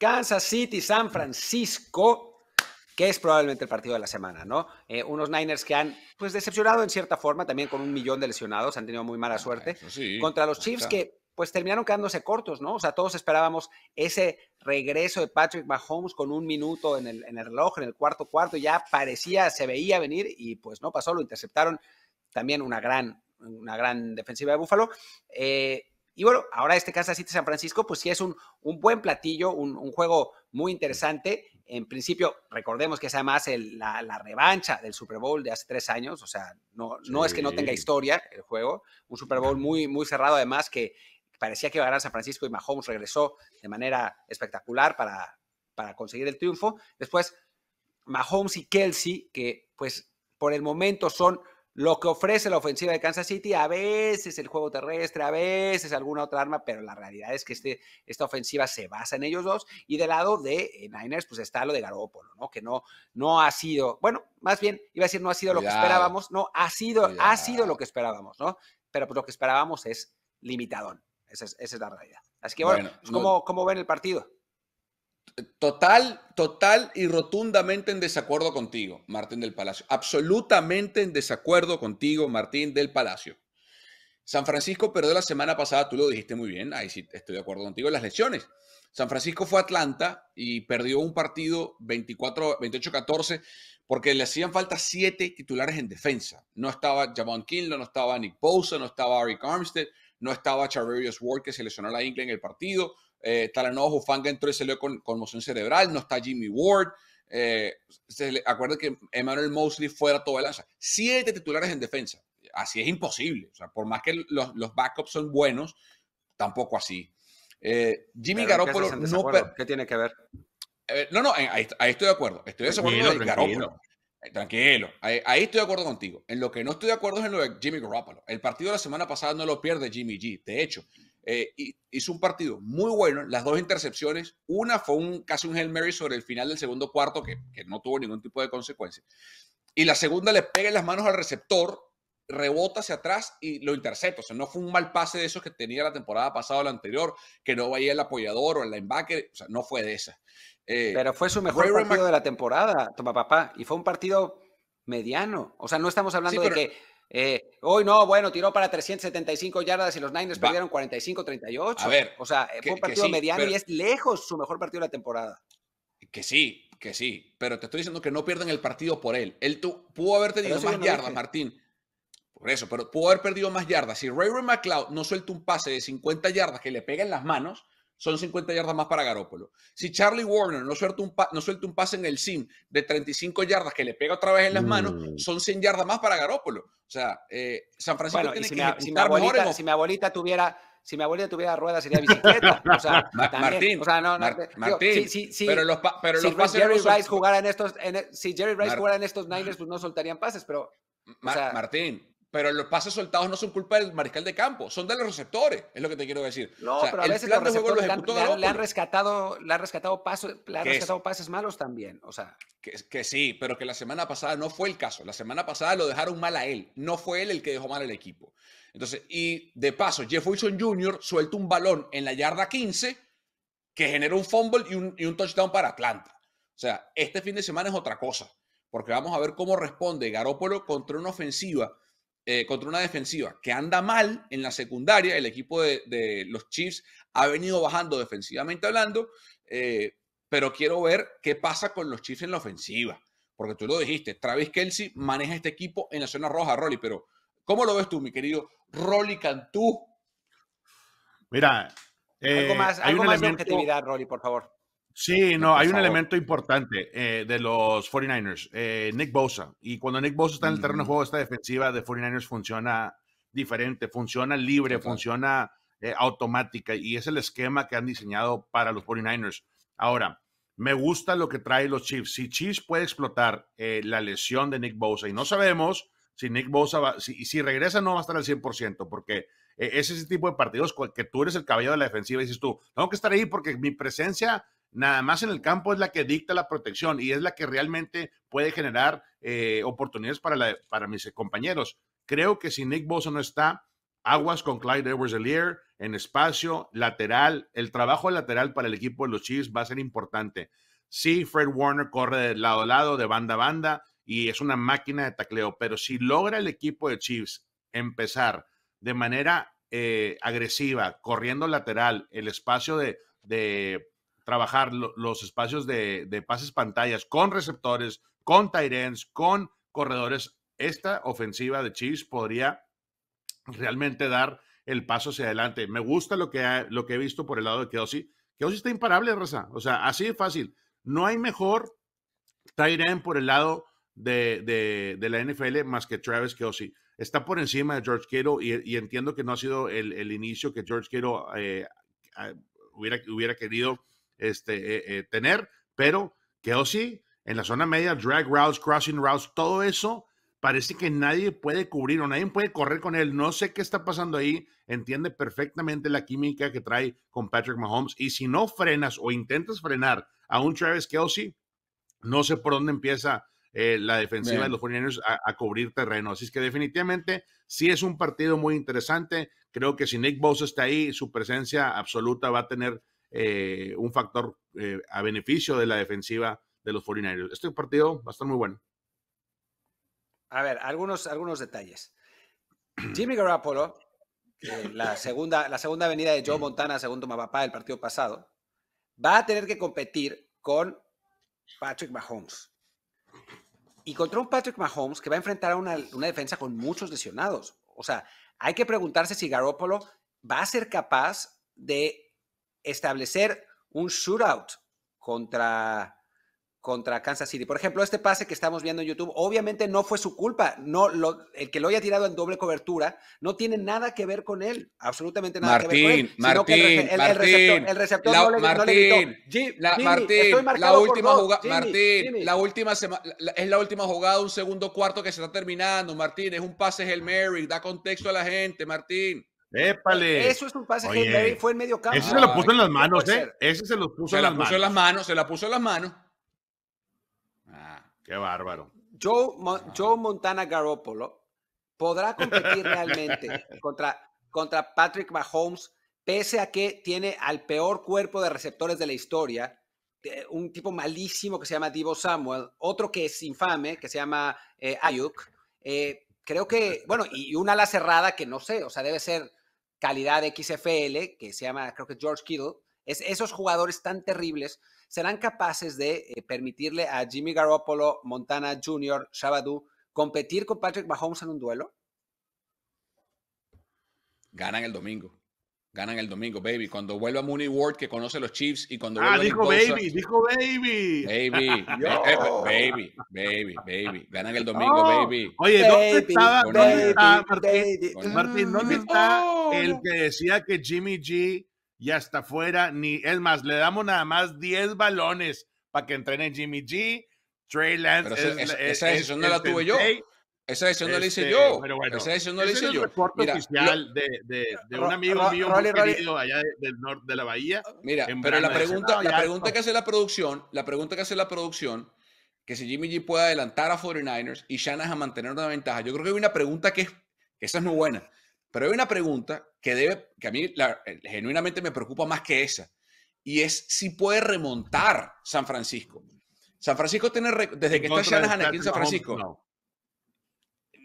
Kansas City, San Francisco, que es probablemente el partido de la semana, ¿no? Eh, unos Niners que han, pues, decepcionado en cierta forma, también con un millón de lesionados, han tenido muy mala ah, suerte, contra los Chiefs que, pues, terminaron quedándose cortos, ¿no? O sea, todos esperábamos ese regreso de Patrick Mahomes con un minuto en el, en el reloj, en el cuarto cuarto, ya parecía, se veía venir y, pues, no pasó, lo interceptaron también una gran, una gran defensiva de Búfalo. Eh, y bueno, ahora este Kansas City San Francisco, pues sí es un, buen platillo, un, juego muy interesante. En principio, recordemos que es además el, la, revancha del Super Bowl de hace tres años, o sea, no, no es que no tenga historia el juego, un Super Bowl muy, muy cerrado además que parecía que iba a ganar San Francisco y Mahomes regresó de manera espectacular para, para conseguir el triunfo. Después, Mahomes y Kelsey, que pues por el momento son lo que ofrece la ofensiva de Kansas City, a veces el juego terrestre, a veces alguna otra arma, pero la realidad es que este, esta ofensiva se basa en ellos dos. Y del lado de eh, Niners, pues está lo de Garoppolo, ¿no? Que no, no ha sido, bueno, más bien, iba a decir no ha sido lo que esperábamos, no, ha sido, ha sido lo que esperábamos, ¿no? Pero pues lo que esperábamos es limitadón. Esa es, la realidad. Así que bueno, pues, ¿cómo, ¿cómo ven el partido? Total, total y rotundamente en desacuerdo contigo, Martín del Palacio. Absolutamente en desacuerdo contigo, Martín del Palacio. San Francisco perdió la semana pasada, tú lo dijiste muy bien, ahí sí estoy de acuerdo contigo, las lesiones. San Francisco fue a Atlanta y perdió un partido 28-14 porque le hacían falta siete titulares en defensa. No estaba Jamon King, no estaba Nick Bosa, no estaba Eric Armstead, no estaba Charverius Ward que se lesionó la ingle en el partido, eh, Talanoa Hufanga entró y salió con conmoción cerebral, no está Jimmy Ward. Eh, se que Emmanuel Mosley fuera toda lanza. Siete titulares en defensa. Así es imposible. por más que los, backups son buenos, tampoco así. Eh, Jimmy Garoppolo ¿qué tiene que ver? no, no, ahí, estoy de acuerdo. Estoy de acuerdo Garoppolo. Eh, tranquilo, ahí, ahí, estoy de acuerdo contigo. En lo que no estoy de acuerdo es en lo de Jimmy Garoppolo. El partido de la semana pasada no lo pierde Jimmy G. De hecho, eh, hizo un partido muy bueno, las dos intercepciones, una fue un, casi un Hail Mary sobre el final del segundo cuarto que, no tuvo ningún tipo de consecuencia, y la segunda le pega en las manos al receptor, rebota hacia atrás y lo intercepta, o sea, no fue un mal pase de esos que tenía la temporada pasada o la anterior, que no vaya el apoyador o el linebacker, o sea, no fue de esas. Eh, pero fue su mejor partido de la temporada, toma papá, y fue un partido mediano, o sea, no estamos hablando de que hoy eh, no, bueno, tiró para 375 yardas y los Niners perdieron 45-38. A ver. O sea, eh, fue un partido mediano y es lejos su mejor partido de la temporada. Que sí, que sí, pero te estoy diciendo que no pierdan el partido por él. Él pudo haber tenido más yardas, Martín. Por eso, pero pudo haber perdido más yardas. Si Ray, Ray McLeod no suelta un pase de 50 yardas que le pega en las manos, son 50 yardas más para Garópolo. Si Charlie Warner no suelta, un un pase en el sim de 35 yardas que le pega otra vez en las manos, mm. son 100 yardas más para Garópolo. O sea, eh, San Francisco tiene que mi, abuelita, tuviera si ruedas sería bicicleta. O sea, Martín, o sea, no, no, Martín, si, pero los, pases Jerry jugara en estos, e, si Jerry Rice estos Niners, pues no soltarían pases, pero Martín, pero los pases soltados no son culpa del mariscal de campo, son de los receptores, es lo que te quiero decir. No, pero a veces los receptores le han, rescatado, rescatado, pases malos también, o sea. Que, sí, pero que la semana pasada no fue el caso. La semana pasada lo dejaron mal a él, no fue él el que dejó mal al equipo. Entonces, y de paso, Jeff Wilson Jr. suelta un balón en la yarda 15 que genera un fumble y un, y un touchdown para Atlanta. O sea, este fin de semana es otra cosa, porque vamos a ver cómo responde Garópolo contra una ofensiva eh, contra una defensiva que anda mal en la secundaria. El equipo de, los Chiefs ha venido bajando defensivamente hablando, eh, pero quiero ver qué pasa con los Chiefs en la ofensiva. Porque tú lo dijiste, Travis Kelsey maneja este equipo en la zona roja, Rolly, pero ¿cómo lo ves tú, mi querido Rolly Cantú? Mira, algo eh, más, hay algo de Rolly, por favor. Sí, no, hay un elemento importante eh, de los 49ers, eh, Nick Bosa. Y cuando Nick Bosa está en el terreno de mm. juego, esta defensiva de 49ers funciona diferente, funciona libre, funciona eh, automática y es el esquema que han diseñado para los 49ers. Ahora, me gusta lo que trae los Chiefs. Si Chiefs puede explotar la lesión de Nick Bosa y no sabemos si Nick Bosa va, si, regresa no va a estar al 100%, porque es ese tipo de partidos que tú eres el cabello de la defensiva y dices tú, tengo que estar ahí porque mi presencia nada más en el campo es la que dicta la protección y es la que realmente puede generar eh, oportunidades para, para mis compañeros. Creo que si Nick Bosa no está, aguas con Clyde edwards elier en espacio, lateral, el trabajo lateral para el equipo de los Chiefs va a ser importante. si Fred Warner corre de lado a lado, de banda a banda, y es una máquina de tacleo, pero si logra el equipo de Chiefs empezar de manera eh, agresiva, corriendo lateral, el espacio de trabajar los espacios de, pases pantallas con receptores, con Tyrens, con corredores, esta ofensiva de Chiefs podría realmente dar el paso hacia adelante. Me gusta lo que, lo que he visto por el lado de Kelsey. Kelsey está imparable, Raza. O sea, así de fácil. No hay mejor Tyren por el lado de, la NFL más que Travis Kelsey. Está por encima de George Kittle y, entiendo que no ha sido el, inicio que George Kittle eh, hubiera, hubiera querido este, eh, eh, tener, pero que en la zona media, drag routes, crossing routes, todo eso, parece que nadie puede cubrir o nadie puede correr con él. No sé qué está pasando ahí. Entiende perfectamente la química que trae con Patrick Mahomes. Y si no frenas o intentas frenar a un Travis Kelsey, no sé por dónde empieza eh, la defensiva de los 49 a, cubrir terreno. Así es que definitivamente sí es un partido muy interesante. Creo que si Nick Bosa está ahí, su presencia absoluta va a tener eh, un factor eh, a beneficio de la defensiva de los 49 Este partido va a estar muy bueno. A ver, algunos, algunos detalles. Jimmy Garoppolo, eh, la, segunda, la segunda venida de Joe Montana, segundo mamapá del partido pasado, va a tener que competir con Patrick Mahomes. Y contra un Patrick Mahomes que va a enfrentar a una, una defensa con muchos lesionados. O sea, hay que preguntarse si Garoppolo va a ser capaz de establecer un shootout contra, contra Kansas City. Por ejemplo, este pase que estamos viendo en YouTube, obviamente no fue su culpa. No, lo, el que lo haya tirado en doble cobertura no tiene nada que ver con él, absolutamente nada que ver con él. Martín, el, Martín, el, receptor, la, Martín, última jugada, Martín, la última es la última jugada, un segundo cuarto que se está terminando, Martín, es un pase el Mary, da contexto a la gente, Martín. Eso es un pase que fue en medio campo. Ese se lo puso en las manos, ¿eh? Ese se lo puso, en, las manos. Se la puso en las manos, Ah, qué bárbaro. Joe, ah. Montana Garoppolo podrá competir realmente contra, contra Patrick Mahomes, pese a que tiene al peor cuerpo de receptores de la historia, eh, un tipo malísimo que se llama Divo Samuel, otro que es infame, que se llama eh, Ayuk. Eh, creo que, bueno, y una ala cerrada que no sé, o sea, debe ser calidad XFL, que se llama, creo que George Kittle, es, esos jugadores tan terribles serán capaces de eh, permitirle a Jimmy Garoppolo, Montana Jr., Shabadu competir con Patrick Mahomes en un duelo? Ganan el domingo. Ganan el domingo, baby. Cuando vuelva Mooney Ward, que conoce los Chiefs, y cuando Ah, dijo baby, dijo baby. Baby, eh, eh, baby, baby, baby. Ganan el domingo, baby. Oye, ¿dónde estaba, está Martín? ¿dónde mm. está el que decía que Jimmy G ya está fuera? Ni, es más, le damos nada más 10 balones para que entrene Jimmy G. Trey Lance. esa decisión no la tuve yo. Esa decisión no la hice este, yo. esa decisión no la hice yo. reporte oficial de, un amigo mío muy querido allá del norte de la bahía. Mira, pero la pregunta, la pregunta que hace la producción, la pregunta que hace la producción, que si Jimmy G puede adelantar a 49ers y Shanahan mantener una ventaja. Yo creo que hay una pregunta que, es esa es muy buena, pero hay una pregunta que debe, que a mí eh, genuinamente me preocupa más que esa, y es si puede remontar San Francisco. San Francisco tiene, desde que está Shanahan aquí en San Francisco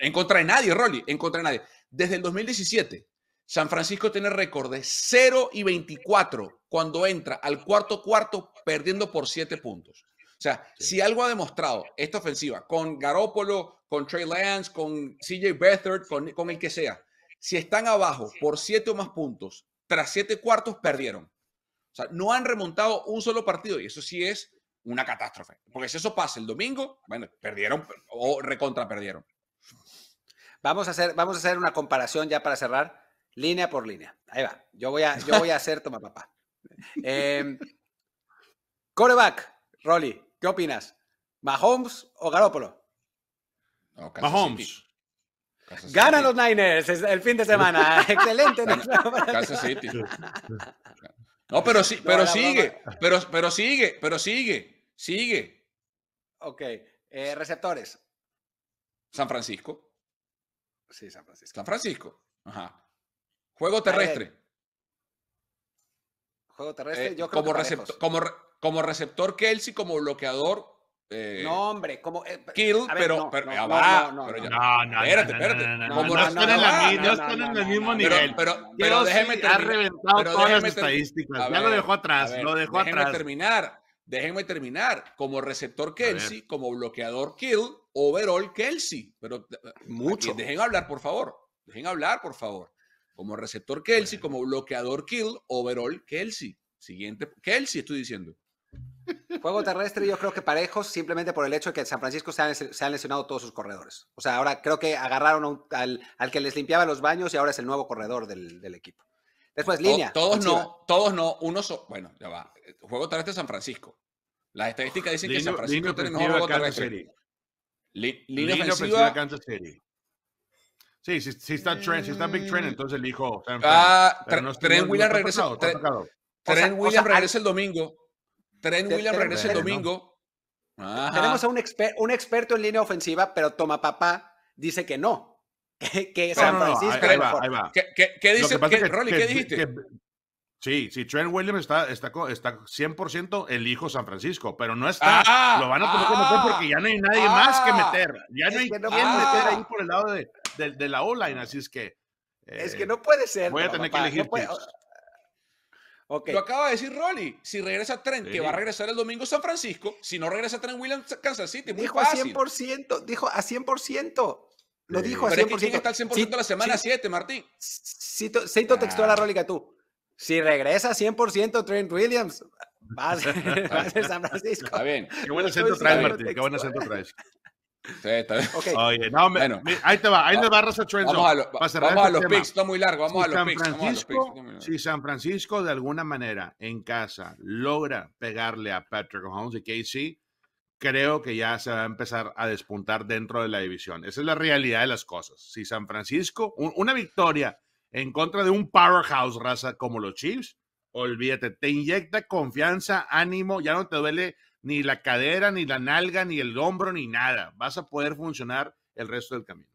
en contra de nadie, Rolly, en contra de nadie. Desde el 2017, San Francisco tiene récord de 0 y 24 cuando entra al cuarto cuarto perdiendo por 7 puntos. O sea, si algo ha demostrado esta ofensiva con Garópolo, con Trey Lance, con CJ Beathard, con, con el que sea, si están abajo por 7 o más puntos, tras 7 cuartos perdieron. O sea, no han remontado un solo partido y eso sí es una catástrofe. Porque si eso pasa el domingo, bueno, perdieron o recontra perdieron. Vamos a hacer, vamos a hacer una comparación ya para cerrar, línea por línea. Ahí va. Yo voy a, yo voy a hacer toma papá. Em, coreback, Rolly, ¿qué opinas? ¿Mahomes o Garópolo? Mahomes. Ganan los Niners el fin de semana. Excelente. No, pero sí, pero sigue, pero, pero sigue, pero sigue, sigue. Ok. Eh, receptores. San Francisco. Sí, San Francisco. San Francisco. Ajá. Juego terrestre. Juego terrestre, eh, yo creo como que receptor, como, como receptor Kelsey, como bloqueador. Eh, no, hombre, como. Eh, Kill, pero. No, pero no, ya no, No, no, espérate, espérate. No están en el mismo nivel. Pero, déjeme terminar. Ha reventado todas las estadísticas. ya lo dejó atrás. lo dejó atrás. terminar déjenme terminar, como receptor Kelsey, como bloqueador Kill, overall Kelsey, pero eh, eh, mucho. Dejen hablar, por favor. Dejen hablar, por favor. Como receptor Kelsey, como bloqueador Kill, overall Kelsey. Siguiente, Kelsey estoy diciendo. Juego terrestre yo creo que parejos simplemente por el hecho de que San Francisco se han, lesionado todos sus corredores. O sea, ahora creo que agarraron al, que les limpiaba los baños y ahora es el nuevo corredor del equipo. Después, línea. todos no, todos no, uno bueno, ya va. Juego terrestre San Francisco. Las estadísticas dicen que San Francisco tiene mejor juego terrestre. Línea ofensiva Kansas City. Sí, si, si está Trent, si está Big Trent, mm. entonces el hijo. Ah, Tren Trent regresa. Tren, William regresa el domingo. Trent William regresa el domingo. Tenemos a un, un experto en línea ofensiva, pero Toma Papá dice que no que San Francisco. ahí, va, ¿Qué, dice, que Rolly, ¿qué dijiste? Sí, sí, Trent Williams está, está, está 100% el hijo San Francisco, pero no está. Ah, lo van a como porque ya no hay nadie ah, más que meter. Ya no hay quien meter ahí por el lado de, la online así es que. es que eh, no puede ser. Voy a tener que elegir. Oh, okay. Lo acaba de decir Rolly. Si regresa Trent, que va a regresar el domingo San Francisco, si no regresa Trent Williams, Kansas City. dijo a 100%, dijo a 100%. Lo eh, dijo a 100%. está al 100% la semana 7, Martín. Cito, cito textual a ah. Rolica tú. Si regresa 100% Trent Williams, va a, San Francisco. Está bien. Qué buen acento traes, Martín. Qué buen acento traes. Sí, está bien. Oye, no, me, bueno, ahí te va, ahí te va a Trent. Vamos a, vamos a los picks, está muy largo. Vamos, a, los picks, vamos a Si San Francisco de alguna manera en casa logra pegarle a Patrick Holmes y KC, creo que ya se va a empezar a despuntar dentro de la división. Esa es la realidad de las cosas. Si San Francisco, una victoria en contra de un powerhouse raza como los Chiefs, olvídate, te inyecta confianza, ánimo, ya no te duele ni la cadera, ni la nalga, ni el hombro, ni nada. Vas a poder funcionar el resto del camino.